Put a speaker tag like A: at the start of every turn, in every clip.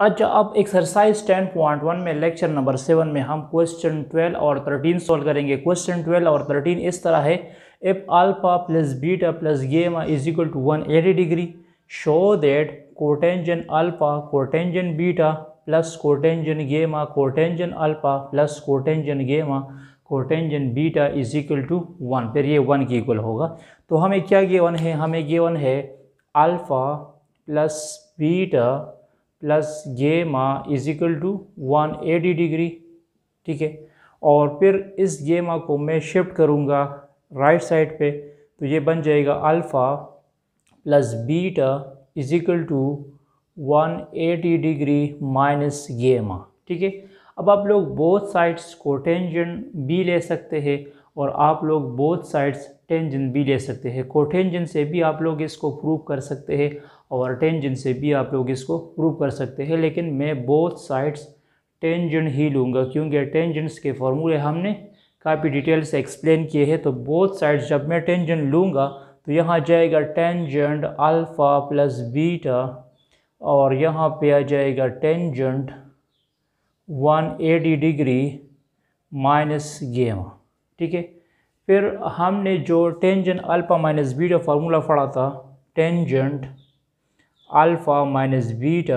A: अच्छा अब exercise ten point one में लेक्चर नंबर सेवन में हम क्वेश्चन ट्वेल्व और थर्टीन सॉल्व करेंगे क्वेश्चन ट्वेल्व और थर्टीन इस तरह है if alpha plus beta plus gamma is equal to one eighty degree show that cotangent alpha cotangent beta plus cotangent gamma cotangent alpha plus cotangent gamma cotangent beta is equal to one फिर ये one की equal होगा तो हमें क्या given है हमें given है अल्फा प्लस बीटा प्लस ये माँ is equal to one eighty degree ठीक है और फिर इस ये माँ को मैं शिफ्ट करूँगा राइट साइड पे तो ये बन जाएगा alpha plus beta is equal to one eighty degree minus ये माँ ठीक है अब आप लोग बोथ साइड्स को टेंजन बी ले सकते हैं और आप लोग बोथ साइड्स टेंजन बी ले सकते हैं कोटेंजन से भी आप लोग इसको प्रूव कर सकते हैं और टेंजन से भी आप लोग इसको प्रूव कर सकते हैं लेकिन मैं बोथ साइड्स टेंजन ही लूँगा क्योंकि टेंजेंट्स के फार्मूले हमने काफ़ी डिटेल से एक्सप्लेन किए हैं तो बोथ साइड्स जब मैं टेंजन लूँगा तो यहाँ जाएगा टेंजेंट अल्फ़ा प्लस बीटा और यहाँ पे आ जाएगा टेंजेंट एटी डिग्री माइनस गेमा ठीक है फिर हमने जो जन अल्फ़ा माइनस बीटा फार्मूला पढ़ा था टेंजेंट अल्फ़ा माइनस बीटा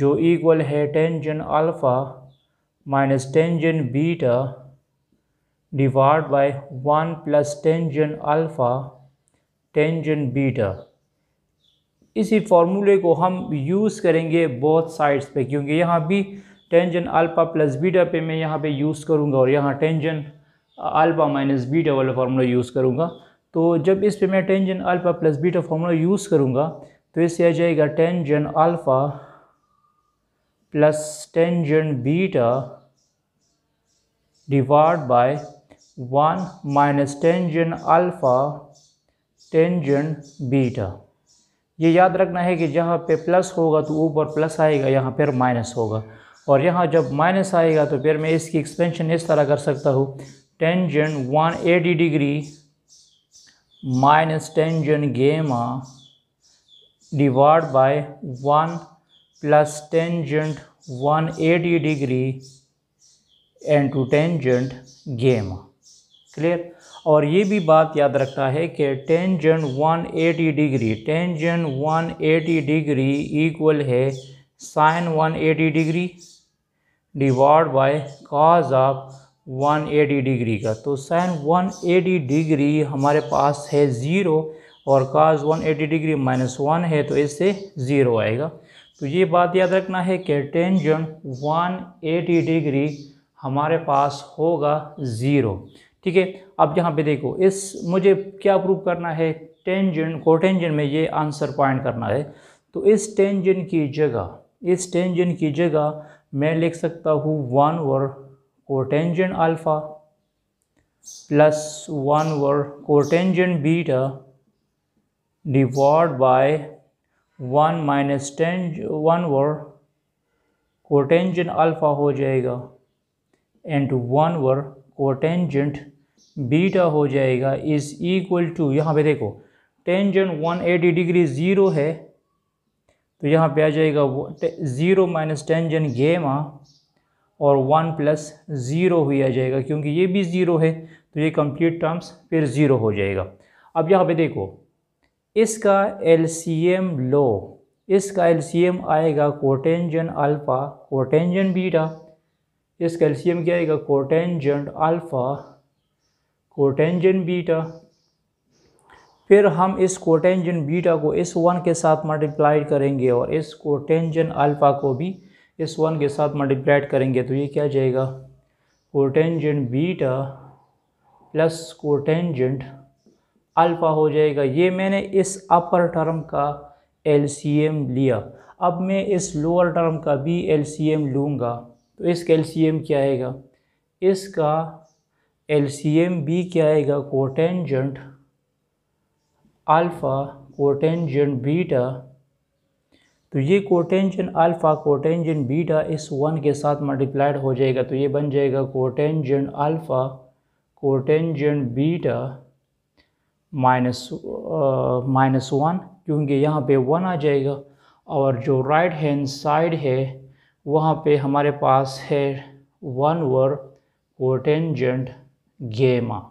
A: जो इक्वल है tangent alpha minus tangent beta divide by one plus tangent alpha tangent beta इसी फार्मूले को हम यूज़ करेंगे बोथ साइड्स पे क्योंकि यहाँ भी टेंजन अल्फ़ा प्लस बीटा पे मैं यहाँ पे यूज़ करूँगा और यहाँ टेंजन अल्फ़ा माइनस बीटा वाला फार्मूला यूज़ करूँगा तो जब इस पे मैं tangent alpha plus beta formula use करूँगा तो इससे आ जाएगा tangent alpha plus tangent beta divide by one minus tangent alpha tangent beta ये याद रखना है कि जहाँ पे प्लस होगा तो ऊपर प्लस आएगा यहाँ पर माइनस होगा और यहाँ जब माइनस आएगा तो फिर मैं इसकी एक्सपेंशन इस तरह कर सकता हूँ tangent eighty degree minus tangent gamma divide by one plus tangent one eighty degree into tangent gamma clear और ये भी बात याद रखता है कि tangent eighty degree tangent eighty degree equal है sine one eighty degree divide by cos of 180 degree का तो साइन 180 डिग्री हमारे पास है ज़ीरो और काज 180 डिग्री माइनस वन है तो इससे ज़ीरो आएगा तो ये बात याद रखना है कि टेंजन 180 डिग्री हमारे पास होगा ज़ीरो ठीक है अब यहाँ पे देखो इस मुझे क्या प्रूव करना है टेंजन कोटेंजन में ये आंसर पॉइंट करना है तो इस टेंजन की जगह इस टेंजन की जगह मैं लिख सकता हूँ one over cotangent alpha plus one over cotangent beta डिवॉर्ड by one minus tan one over cotangent alpha हो जाएगा and one over cotangent beta हो जाएगा इज़ इक्वल टू यहाँ पे देखो टेंजेंट 180 डिग्री ज़ीरो है तो यहाँ पे आ जाएगा ज़ीरो माइनस टेंजेंट गेमा और वन प्लस ज़ीरो हुई आ जाएगा क्योंकि ये भी ज़ीरो है तो ये कंप्लीट टर्म्स फिर ज़ीरो हो जाएगा अब यहाँ पे देखो इसका एलसीएम लो इसका एलसीएम आएगा कोटेंजन अल्फ़ा कोटेंजन बीटा इसका एलसीएम क्या आएगा कोटेंजन अल्फ़ा कोटेंजन बीटा फिर हम इस कोटेंजन बीटा को इस वन के साथ मल्टीप्लाई करेंगे और इस कोटेंजन अल्फ़ा को भी इस वन के साथ मल्टीप्लाइड करेंगे तो ये क्या जाएगा cotangent beta plus cotangent alpha हो जाएगा ये मैंने इस अपर टर्म का एल लिया अब मैं इस लोअर टर्म का भी एलसीएम लूँगा तो इसका एलसीएम क्या आएगा इसका एम भी क्या आएगा कोटेंजेंट अल्फ़ा कोटेंजेंट बीटा तो ये कोटेंजन अल्फ़ा कोटेंजेंट बीटा इस वन के साथ मल्टीप्लाइड हो जाएगा तो ये बन जाएगा cotangent alpha cotangent beta minus minus one क्योंकि यहाँ पे वन आ जाएगा और जो राइट हैंड साइड है वहाँ पे हमारे पास है वन वर कोटेंजेंट गेमा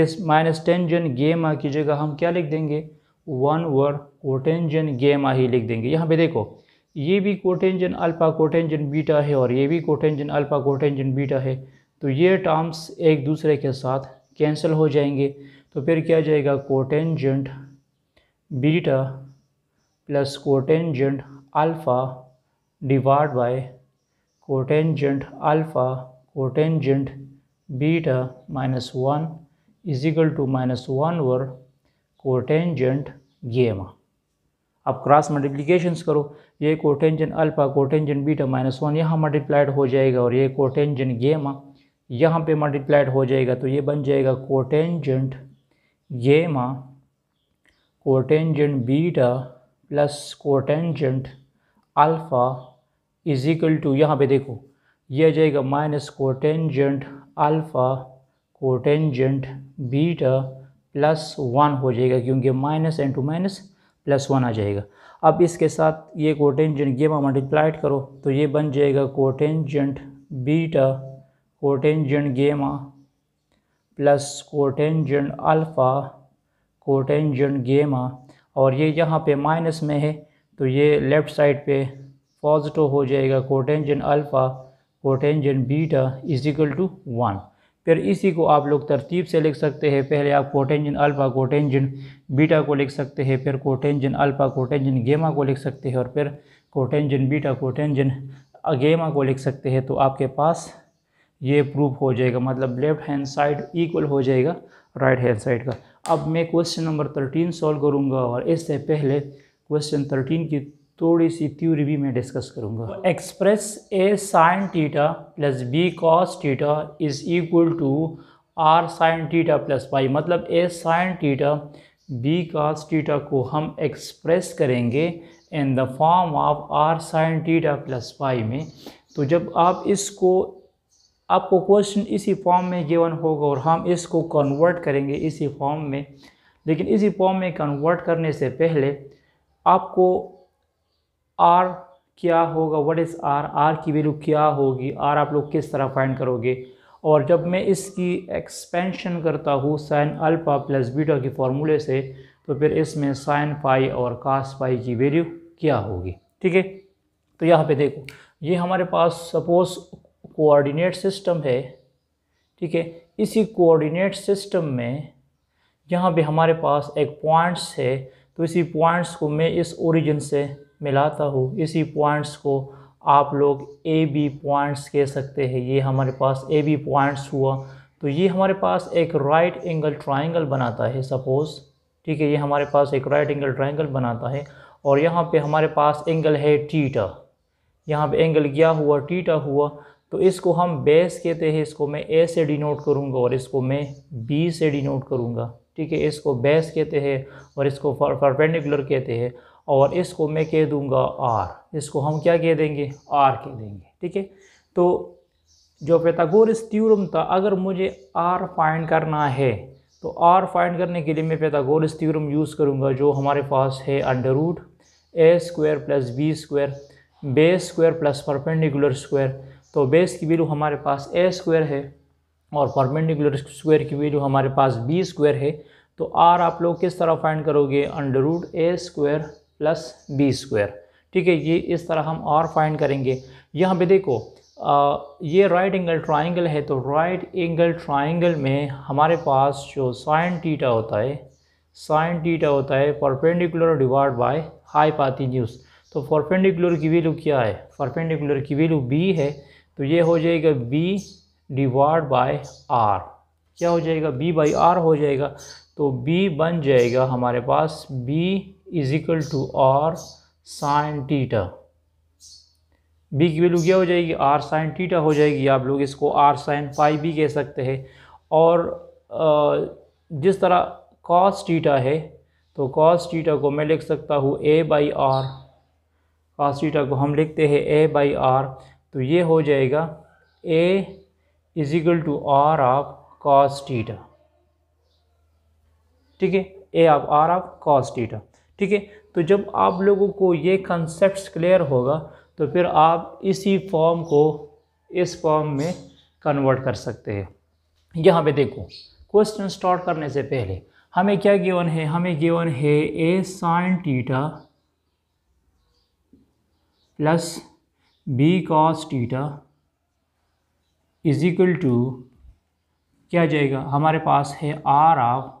A: इस माइनस टेंजेंट गेमा की जगह हम क्या लिख देंगे वन वर कोटेंजेंट गेमा ही लिख देंगे यहाँ पे देखो ये भी कोटेंजन अल्फा कोटेंजन बीटा है और ये भी कोटेंजन अल्फा कोटेंजन बीटा है तो ये टर्म्स एक दूसरे के साथ कैंसिल हो जाएंगे तो फिर क्या जाएगा cotangent beta plus cotangent alpha divide by cotangent alpha cotangent beta minus one is equal to minus one over cotangent gamma आप क्रॉस मल्टीप्लीकेशंस करो ये cotangent alpha cotangent beta minus one यहाँ मल्टीप्लाइड हो जाएगा और ये कोटेंजन गेमा यहाँ पे मल्टीप्लाइड हो जाएगा तो ये बन जाएगा कोटेंजेंट माँ cotangent beta plus cotangent alpha is equal to यहाँ पे देखो ये आ जाएगा minus cotangent alpha cotangent beta plus one हो जाएगा क्योंकि minus to minus plus one आ जाएगा अब इसके साथ ये कोटेंजेंट गेमा मल्टीप्लाइड करो तो ये बन जाएगा cotangent beta cotangent gamma plus cotangent alpha cotangent gamma और ये यहाँ पे माइनस में है तो ये लेफ़्ट साइड पे पॉजिटिव हो जाएगा cotangent alpha cotangent beta is equal to one फिर इसी को आप लोग तरतीब से लिख सकते हैं पहले आप कोटेंजन अल्फ़ा कोटेंजन बीटा को लिख सकते हैं फिर कोटेंजन अल्फ़ा कोटेंजन गेमा को लिख सकते हैं और फिर कोटेंजन बीटा कोटेंजन गेमा को लिख सकते हैं तो आपके पास ये प्रूफ हो जाएगा मतलब लेफ़्ट हैंड साइड इक्वल हो जाएगा राइट हैंड साइड का अब मैं क्वेश्चन नंबर थर्टीन सॉल्व करूँगा और इससे पहले क्वेश्चन थर्टीन की थोड़ी सी थ्योरी भी मैं डिस्कस करूँगा express a sine theta plus b cos theta is equal to r sine theta plus phi मतलब a sine theta b cos theta को हम एक्सप्रेस करेंगे in the form of r sine theta plus phi में तो जब आप इसको आपको क्वेश्चन इसी फॉर्म में गिवन होगा और हम इसको कन्वर्ट करेंगे इसी फॉर्म में लेकिन इसी फॉर्म में कन्वर्ट करने से पहले आपको आर क्या होगा व्हाट इज़ आर आर की वैल्यू क्या होगी आर आप लोग किस तरह फाइंड करोगे और जब मैं इसकी एक्सपेंशन करता हूँ साइन अल्फा प्लस बीटा के फार्मूले से तो फिर इसमें साइन पाई और कास पाई की वैल्यू क्या होगी ठीक है तो यहाँ पे देखो ये हमारे पास सपोज कोऑर्डिनेट सिस्टम है ठीक है इसी कोऑर्डिनेट सिस्टम में यहाँ पे हमारे पास एक पॉइंट्स है तो इसी पॉइंट्स को मैं इस ओरिजिन से मिलाता हूँ इसी पॉइंट्स को आप लोग ए बी पॉइंट्स कह सकते हैं ये हमारे पास ए बी पॉइंट्स हुआ तो ये हमारे पास एक राइट एंगल ट्राइंगल बनाता है सपोज़ ठीक है ये हमारे पास एक राइट एंगल ट्राइंगल बनाता है और यहाँ पे हमारे पास एंगल है टीटा यहाँ पे एंगल गया हुआ टीटा हुआ तो इसको हम बेस कहते हैं इसको मैं ए से डिनोट करूँगा और इसको मैं बी से डिनोट करूँगा ठीक है इसको बेस कहते हैं और इसको परपेंडिकुलर कहते हैं और इसको मैं कह दूँगा आर इसको हम क्या कह देंगे आर कह देंगे ठीक है तो जो पैथागोरस थ्योरम था अगर मुझे आर फाइंड करना है तो आर फाइंड करने के लिए मैं पैथागोरस थ्योरम यूज़ करूँगा जो हमारे पास है under root a square plus b square base square plus perpendicular square तो बेस की वैल्यू हमारे पास ए स्क्वायर है और परपेंडिकुलर स्क्वायर की वैल्यू हमारे पास बी स्क्वायर है तो आर आप लोग किस तरह फाइंड करोगे under root a square plus b square ठीक है ये इस तरह हम आर फाइंड करेंगे यहाँ पे देखो आ, ये राइट एंगल ट्राइंगल है तो राइट एंगल ट्राइंगल में हमारे पास जो साइन टीटा होता है साइन टीटा होता है परपेंडिकुलर डिवाइड बाय हाई पाती तो परपेंडिकुलर की वैल्यू क्या है परपेंडिकुलर की वैल्यू बी है तो ये हो जाएगा बी डिवाइड बाय आर क्या हो जाएगा बी बाई आर हो जाएगा तो बी बन जाएगा हमारे पास b is equal to r sine theta b की वैल्यू क्या हो जाएगी आर साइन टीटा हो जाएगी आप लोग इसको आर साइन पाई भी कह सकते हैं और जिस तरह कॉस टीटा है तो कॉस टीटा को मैं लिख सकता हूँ a by r cos theta को हम लिखते हैं ए बाई आर तो ये हो जाएगा a is to r of cos theta ठीक है a of r of cos theta ठीक है तो जब आप लोगों को ये कंसेप्ट क्लियर होगा तो फिर आप इसी फॉर्म को इस फॉर्म में कन्वर्ट कर सकते हैं यहाँ पे देखो क्वेश्चन स्टार्ट करने से पहले हमें क्या गिवन है हमें गिवन है a sine theta plus b cos theta is equal to क्या जाएगा हमारे पास है r of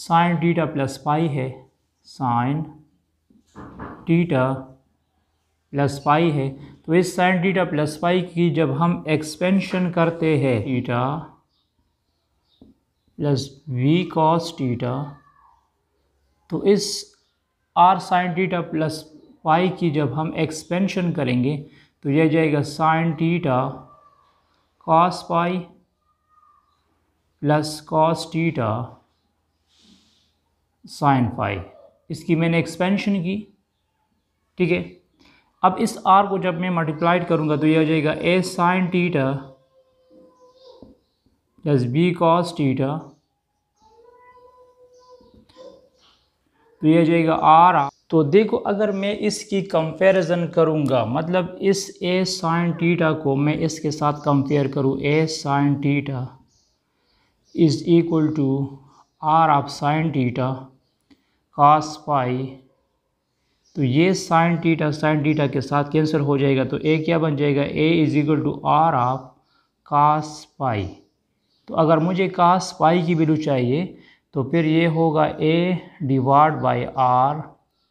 A: sine theta plus phi है साइन टीटा प्लस पाई है तो इस साइन टीटा प्लस पाई की जब हम एक्सपेंशन करते हैं theta plus b cos theta तो इस r sine theta plus phi की जब हम एक्सपेंशन करेंगे तो यह जाएगा sine theta cos phi plus cos theta sine phi इसकी मैंने एक्सपेंशन की ठीक है अब इस आर को जब मैं मल्टीप्लाइड करूंगा तो यह हो जाएगा a sine theta plus b cos theta तो ये जाएगा आर तो देखो अगर मैं इसकी कंपैरिजन करूँगा मतलब इस ए साइन टीटा को मैं इसके साथ कंपेयर करूँ a sine theta is equal to r of sine theta cos phi तो ये साइन टीटा साइन टीटा के साथ कैंसर हो जाएगा तो ए क्या बन जाएगा a is equal to r of cos phi तो अगर मुझे कास पाई की वैल्यू चाहिए तो फिर ये होगा a divide by r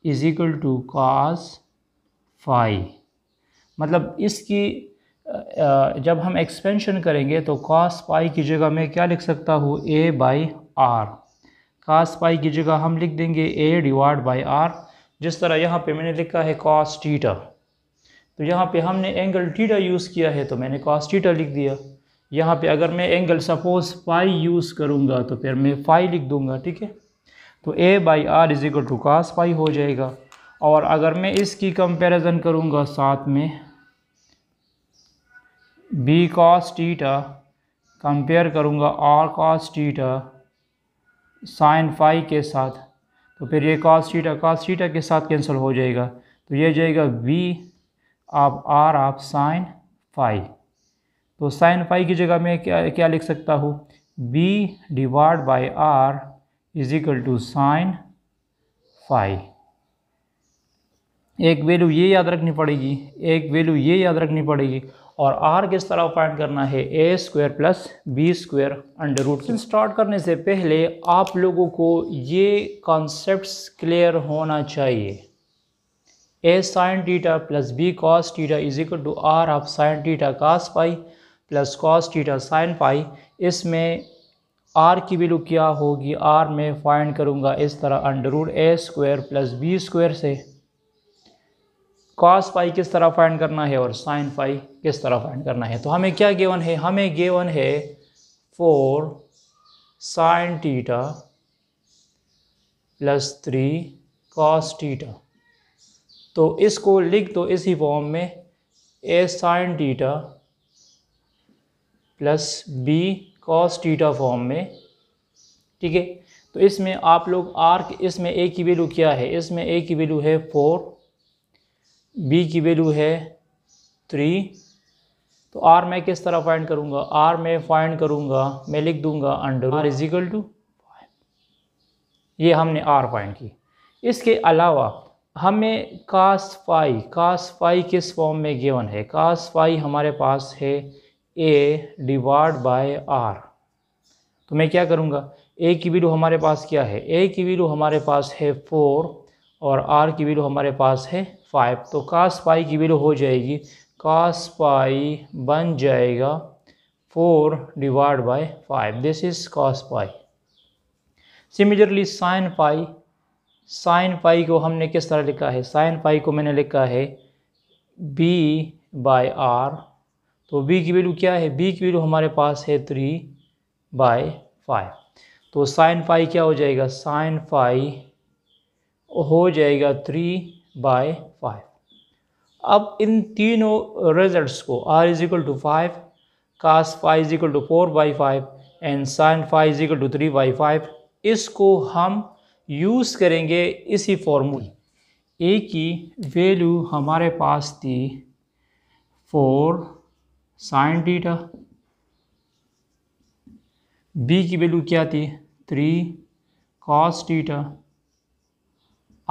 A: is equal to cos phi मतलब इसकी जब हम एक्सपेंशन करेंगे तो कास पाई की जगह मैं क्या लिख सकता हूँ ए बाई आर कास पाई की जगह हम लिख देंगे ए डिवाइड बाई आर जिस तरह यहाँ पे मैंने लिखा है कास टीटा तो यहाँ पे हमने एंगल टीटा यूज़ किया है तो मैंने कास टीटा लिख दिया यहाँ पे अगर मैं एंगल सपोज फाई यूज़ करूँगा तो फिर मैं फाई लिख दूँगा ठीक है तो a by r is equal to cos phi हो जाएगा और अगर मैं इसकी कंपैरिजन करूँगा साथ में बी कास टीटा कंपेयर करूँगा r cos theta sine phi के साथ तो फिर ये कास टीटा कास टीटा के साथ कैंसिल हो जाएगा तो ये जाएगा बी आप आर आप साइन फाई तो साइन फाई की जगह मैं क्या क्या लिख सकता हूँ b divide by r is equal to sine phi एक वैल्यू ये याद रखनी पड़ेगी एक वैल्यू ये याद रखनी पड़ेगी और आर किस तरह फाइंड करना है a square plus b square under root start करने से पहले आप लोगों को ये कॉन्सेप्ट क्लियर होना चाहिए a sine theta plus b cos theta is equal to r of sine theta cos phi plus cos theta sine phi इसमें आर की वैल्यू क्या होगी आर में फाइंड करूंगा इस तरह under root a square plus b square से cos phi किस तरह फाइंड करना है और साइन पाई किस तरह फाइंड करना है तो हमें क्या गेवन है हमें गेवन है four sine theta plus three cos theta तो इसको लिख दो तो इसी फॉर्म में a sine theta plus b cos theta form में ठीक है तो इसमें आप लोग आर इसमें ए की वैल्यू क्या है इसमें ए की वैल्यू है फोर बी की वैल्यू है थ्री तो आर मैं किस तरह फाइंड करूँगा आर मैं फाइंड करूँगा मैं लिख दूँगा अंडर आर इजिकल टू ये हमने आर फाइंड की इसके अलावा हमें कास फाई कास फाई किस फॉर्म में गिवन है कास फाई हमारे पास है ए डिवाइड बाय आर तो मैं क्या करूँगा ए की वैल्यू हमारे पास क्या है ए की वैल्यू हमारे पास है फोर और आर की वैल्यू हमारे पास है फाइव तो कास पाई की वैल्यू हो जाएगी कास पाई बन जाएगा four divide by five this is cos phi similarly sine phi sine phi को हमने किस तरह लिखा है साइन पाई को मैंने लिखा है बी बाय आर तो b की वैल्यू क्या है b की वैल्यू हमारे पास है थ्री बाय फाइव तो साइन फाई क्या हो जाएगा साइन फाई हो जाएगा थ्री बाय फाइव अब इन तीनों रिजल्ट्स को r is equal to five cos phi is equal to four by five and sine phi is equal to three by five इसको हम यूज़ करेंगे इसी फॉर्मूले ए की वैल्यू हमारे पास थी फोर साइन डीटा बी की वैल्यू क्या थी थ्री कॉस डीटा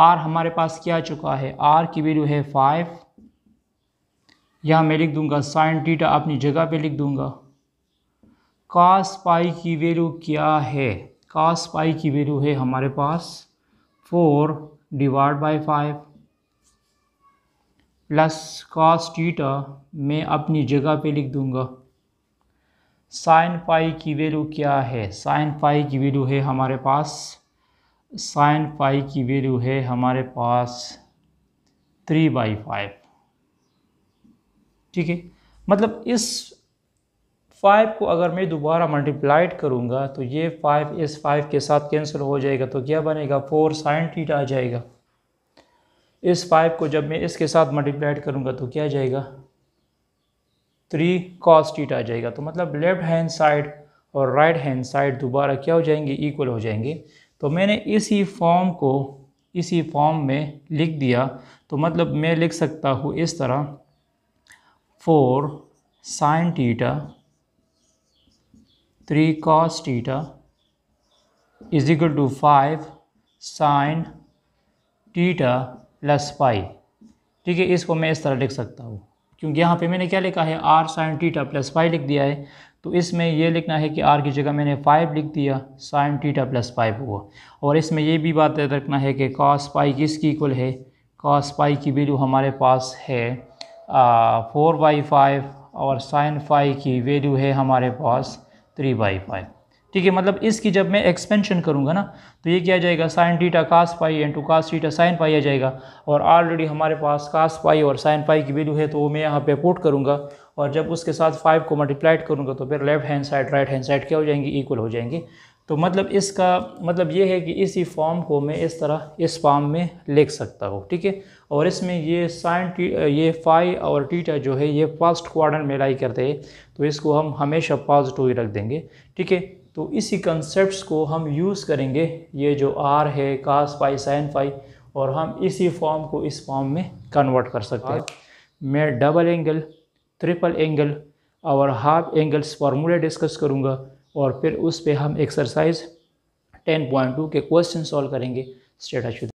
A: आर हमारे पास क्या आ चुका है आर की वैल्यू है फाइव यहाँ मैं लिख दूंगा साइन डीटा अपनी जगह पे लिख दूंगा कास पाई की वैल्यू क्या है कास पाई की वैल्यू है हमारे पास four divide by five plus cos theta मैं अपनी जगह पे लिख दूंगा साइन पाई की वैल्यू क्या है साइन पाई की वैल्यू है हमारे पास साइन पाई की वैल्यू है हमारे पास थ्री बाई फाइव ठीक है मतलब इस फाइव को अगर मैं दोबारा मल्टीप्लाइड करूँगा तो ये फाइव इस फाइव के साथ कैंसिल हो जाएगा तो क्या बनेगा फोर साइन थीटा आ जाएगा इस फाइव को जब मैं इसके साथ मल्टीप्लाइड करूँगा तो क्या आ जाएगा थ्री कॉस टीटा आ जाएगा तो मतलब लेफ्ट हैंड साइड और राइट हैंड साइड दोबारा क्या हो जाएंगे इक्वल हो जाएंगे तो मैंने इसी फॉर्म को इसी फॉर्म में लिख दिया तो मतलब मैं लिख सकता हूँ इस तरह four sine theta three cos theta is equal to five sine theta plus phi ठीक है इसको मैं इस तरह लिख सकता हूँ क्योंकि यहाँ पे मैंने क्या लिखा है r sine theta plus phi लिख दिया है तो इसमें ये लिखना है कि आर की जगह मैंने फाइव लिख दिया साइन टीटा प्लस फाइव हुआ और इसमें ये भी बात रखना है कि कॉस पाई किसकी इक्वल है कॉस पाई की वैल्यू हमारे पास है फोर बाई फाइव और साइन फाई की वैल्यू है हमारे पास थ्री बाई फाइव ठीक है मतलब इसकी जब मैं एक्सपेंशन करूँगा ना तो ये क्या जाएगा sine theta cos phi to cos theta sine phi आ जाएगा और ऑलरेडी हमारे पास कास पाई और साइन पाई की वैल्यू है तो वो मैं यहाँ पे पुट करूँगा और जब उसके साथ फाइव को मल्टीप्लाइड करूँगा तो फिर left hand side right hand side क्या हो जाएंगी इक्वल हो जाएंगी तो मतलब इसका मतलब ये है कि इसी फॉर्म को मैं इस तरह इस फॉर्म में लिख सकता हूँ ठीक है और इसमें ये साइन टी ये फाई और टीटा जो है ये फर्स्ट क्वाड्रेंट में लाई करते हैं तो इसको हम हमेशा पॉजिटिव ही रख देंगे ठीक है तो इसी कंसेप्ट को हम यूज़ करेंगे ये जो आर है कास फाई साइन फाई और हम इसी फॉर्म को इस फॉर्म में कन्वर्ट कर सकते हैं मैं डबल एंगल ट्रिपल एंगल और हाफ एंगल्स फार्मूले डिस्कस करूँगा और फिर उस पर हम एक्सरसाइज 10.2 के क्वेश्चन सॉल्व करेंगे स्टेटा शुद्ध